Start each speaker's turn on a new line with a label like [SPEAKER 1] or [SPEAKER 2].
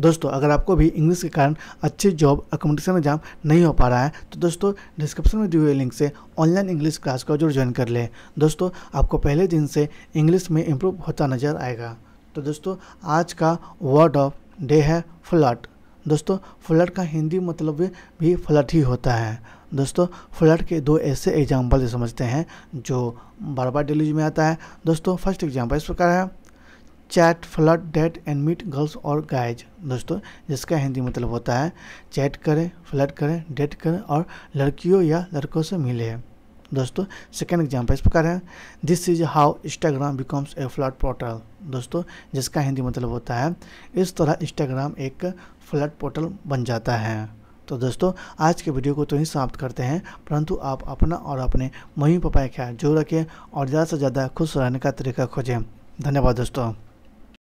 [SPEAKER 1] दोस्तों अगर आपको भी इंग्लिश के कारण अच्छे जॉब अकोमोडेशन एग्जाम नहीं हो पा रहा है तो दोस्तों डिस्क्रिप्शन में दिए हुए लिंक से ऑनलाइन इंग्लिश क्लास का जरूर ज्वाइन कर लें दोस्तों आपको पहले दिन से इंग्लिश में इम्प्रूव होता नज़र आएगा तो दोस्तों आज का वर्ड ऑफ डे है फ्लट दोस्तों फ्लट का हिंदी मतलब भी फ्लट ही होता है दोस्तों फ्लड के दो ऐसे एग्जाम्पल समझते हैं जो बार बार डिलीज में आता है दोस्तों फर्स्ट एग्जाम्पल इस प्रकार है chat flirt date and meet girls और गाइज दोस्तों जिसका हिंदी मतलब होता है चैट करें फ्लड करें डेट करें और लड़कियों या लड़कों से मिले दोस्तों सेकेंड एग्जाम्पल इस प्रकार है this is how Instagram becomes a flirt portal दोस्तों जिसका हिंदी मतलब होता है इस तरह इंस्टाग्राम एक फ्लड पोर्टल बन जाता है तो दोस्तों आज के वीडियो को तो ही समाप्त करते हैं परंतु आप अपना और अपने मम्मी पापा का ख्याल जो रखें और ज़्यादा से ज़्यादा खुश रहने का तरीका खोजें धन्यवाद दोस्तों